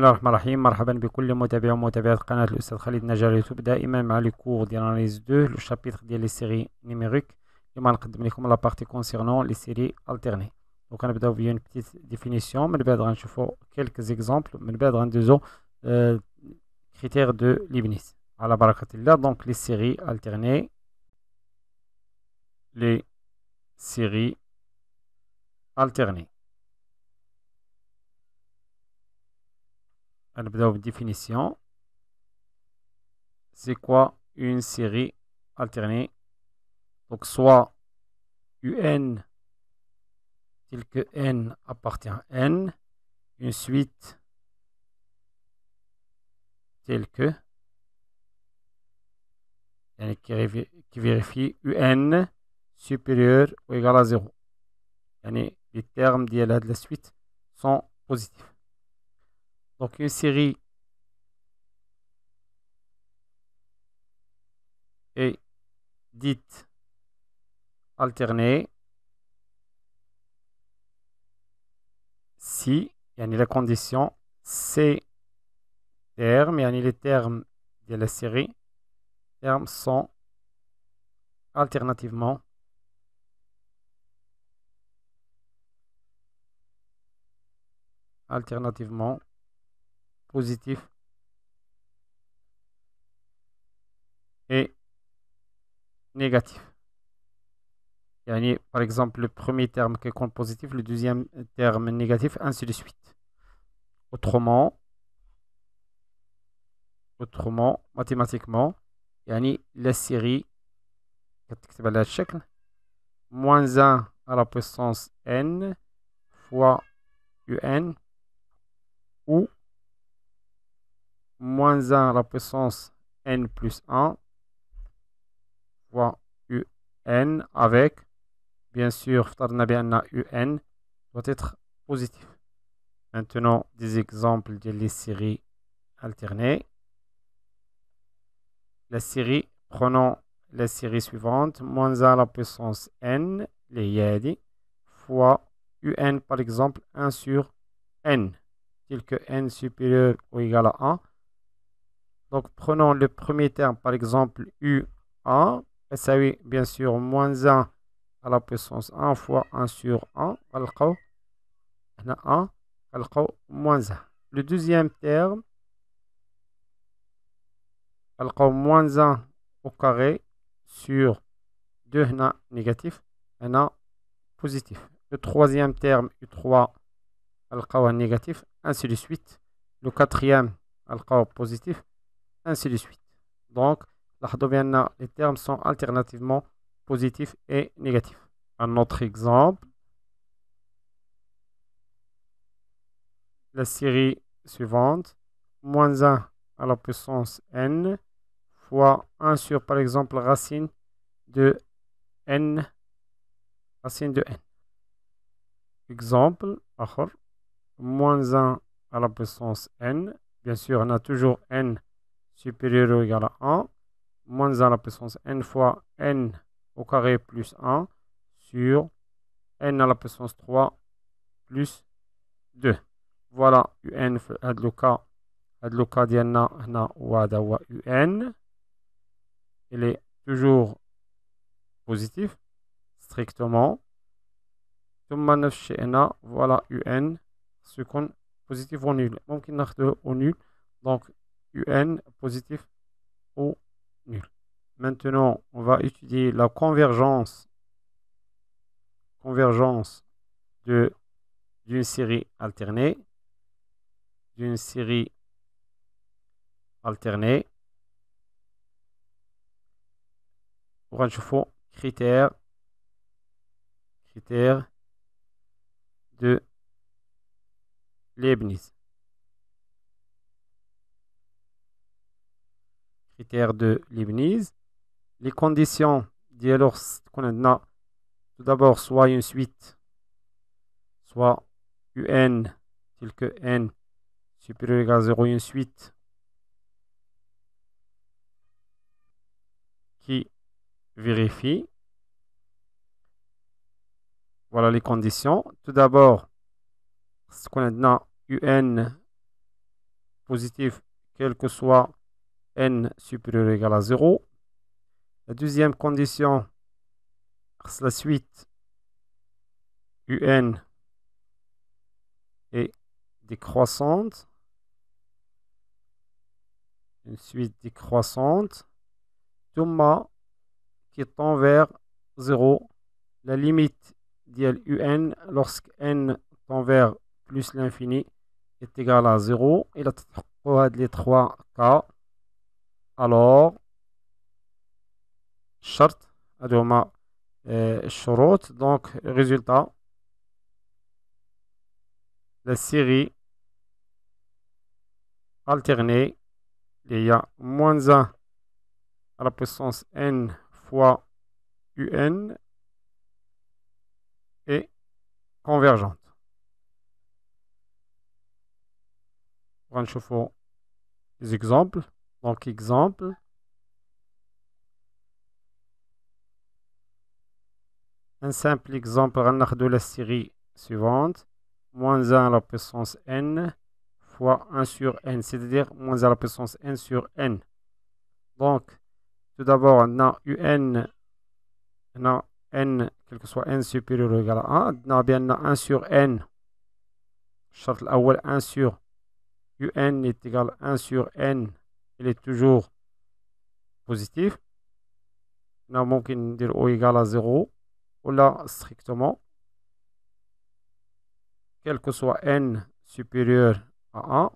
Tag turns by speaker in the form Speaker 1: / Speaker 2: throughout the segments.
Speaker 1: Bonjour à tous les abonnés de le chapitre de la Je la partie concernant les séries alternées. Je une petite définition. Je vous quelques exemples. Je vais vous donner critères de l'Ibnis. Les séries alternées. Les séries alternées. définition c'est quoi une série alternée donc soit un tel que n appartient à n une suite telle que qui, vérifie un supérieur ou égal à 0 les termes de la suite sont positifs donc une série est dite alternée si il y a la condition ces termes a les termes de la série termes sont alternativement alternativement positif et négatif. a par exemple, le premier terme qui compte positif, le deuxième terme négatif, ainsi de suite. Autrement, autrement, mathématiquement, yani, la série, moins 1 à la puissance n fois un ou moins 1 à la puissance n plus 1 fois un avec, bien sûr, un doit être positif. Maintenant, des exemples de les séries alternées. La série, prenons la série suivante, moins 1 à la puissance n, les yadi, fois un par exemple, 1 sur n, tel que n supérieur ou égal à 1, donc, prenons le premier terme, par exemple, U1. Ça, oui, bien sûr, moins 1 à la puissance 1 fois 1 sur 1. On a 1, moins 1. Le deuxième terme, on moins 1 au carré sur 2 négatif, on positif. Le troisième terme, U3, on négatif, ainsi de suite. Le quatrième, on positif ainsi de suite. Donc, les termes sont alternativement positifs et négatifs. Un autre exemple, la série suivante, moins 1 à la puissance n fois 1 sur, par exemple, racine de n, racine de n. Exemple, moins 1 à la puissance n. Bien sûr, on a toujours n supérieur ou égal à 1 moins 1 à la puissance n fois n au carré plus 1 sur n à la puissance 3 plus 2 voilà un adloca. هذا na, ديالنا un il est toujours positif strictement ثم نفس voilà un seconde, positif ou nul que deux au nul donc UN positif ou nul. Maintenant, on va étudier la convergence, convergence de d'une série alternée, d'une série alternée. On critère critère critère de Leibniz. critères de Leibniz. Les conditions ce qu'on a tout d'abord soit une suite soit un tel que n supérieur ou égal à 0 une suite qui vérifie voilà les conditions tout d'abord ce qu'on a un positif quel que soit n supérieur ou égal à 0. La deuxième condition, la suite un est décroissante. Une suite décroissante. thomas qui tend vers 0. La limite d'IL un lorsque n tend vers plus l'infini est égale à 0. Et la les trois cas alors chart adoma short Donc, résultat la série alternée il y a moins 1 à la puissance n fois un et convergente. On va les exemples. Donc, exemple. Un simple exemple, on la série suivante. Moins 1 à la puissance n fois 1 sur n, c'est-à-dire moins 1 à la puissance n sur n. Donc, tout d'abord, on a un, n, quel que soit n supérieur ou égal à 1, on a bien 1 sur n. شرط الأول 1 sur un est égal à 1 sur n il est toujours positif O égale à 0. Ou là, strictement. Quel que soit N supérieur à 1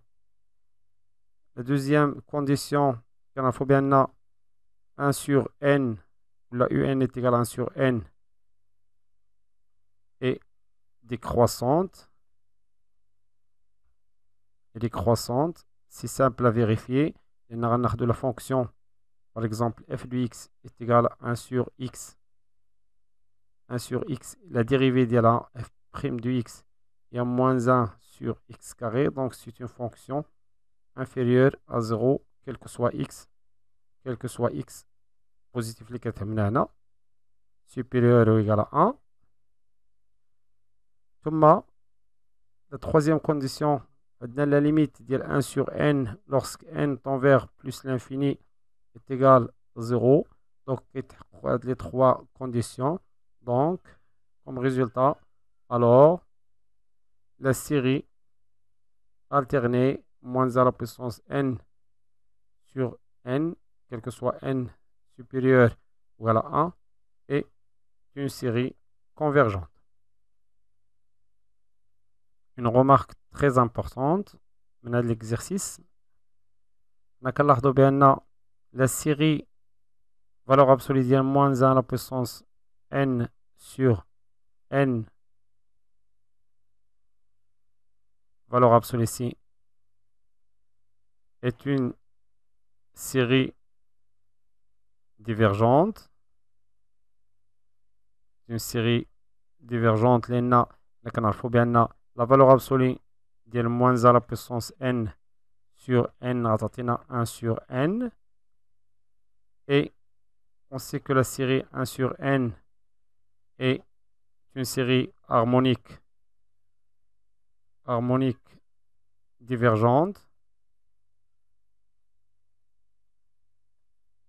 Speaker 1: la deuxième condition il faut bien a 1 sur n la un est égale à 1 sur n et décroissante et décroissante c'est simple à vérifier et nous avons de la fonction, par exemple, f de x est égal à 1 sur x. 1 sur x, la dérivée de la f' de x, est moins 1 sur x carré, donc c'est une fonction inférieure à 0, quel que soit x, quel que soit x positif, supérieur ou égal à 1. la troisième condition Maintenant, la limite de 1 sur n lorsque n tend vers plus l'infini est égal 0 donc les trois conditions donc comme résultat alors la série alternée moins à la puissance n sur n quel que soit n supérieur ou à 1 est une série convergente une remarque très importante maintenant de l'exercice la série valeur la série valeur absolue moins 1 la puissance n sur n valeur absolue ici est une série divergente. Une série divergente, l'ENA, la canal la valeur absolue de moins à la puissance n sur n à 1 sur n. Et on sait que la série 1 sur n est une série harmonique, harmonique divergente.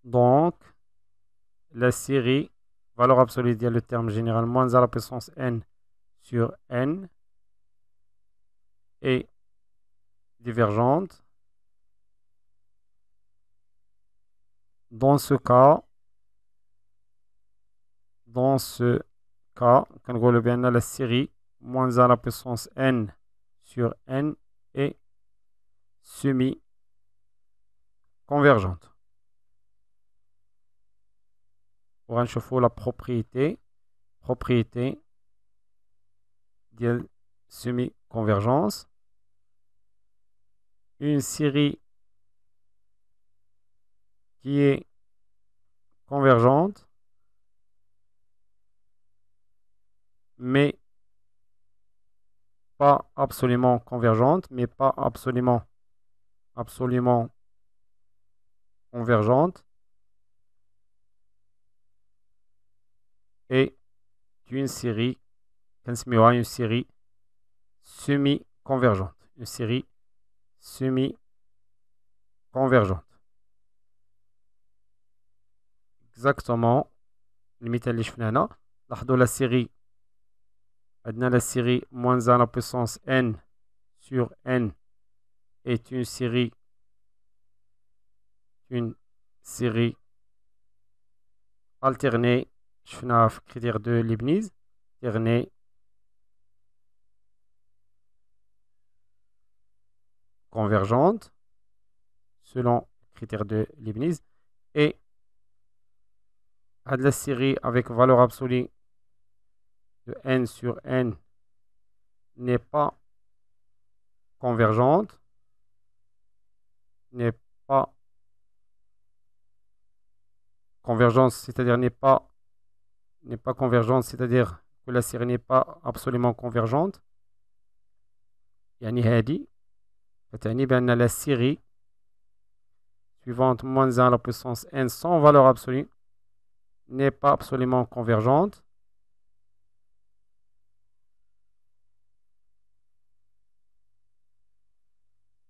Speaker 1: Donc, la série valeur absolue est le terme général moins à la puissance n sur n et divergente. Dans ce cas, dans ce cas, on bien la série moins à la puissance n sur n est semi-convergente. Pour un la propriété, propriété de semi-convergence une série qui est convergente, mais pas absolument convergente, mais pas absolument, absolument convergente. Et une série, une série semi-convergente, une série semi-convergente. Exactement. Limite à l'échelle. la série. la série moins 1 à la puissance n sur n est une série. Une série alternée. Je fais critère de Leibniz. Alternée. convergente selon le critère de Leibniz et à la série avec valeur absolue de n sur n n'est pas convergente, n'est pas convergence, c'est-à-dire n'est pas n'est pas convergente, c'est-à-dire que la série n'est pas absolument convergente. Yani hadi وتعني بأن la série suivante moins 1 à la puissance n sans valeur absolue n'est pas absolument convergente.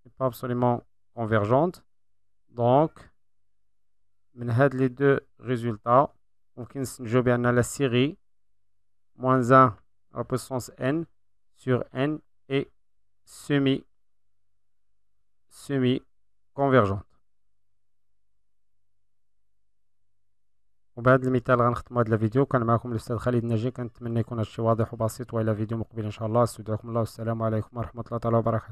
Speaker 1: N'est pas absolument convergente. Donc, les deux résultats, on a la série moins 1 à la puissance n sur n est semi semi-convergente وبعد المثال غنختموا هذا الفيديو كان معكم الاستاذ خالد ناجي كنتمنى يكون هادشي واضح وبسيط والى فيديو مقبل ان شاء الله استودعكم الله والسلام عليكم ورحمه الله تعالى وبركاته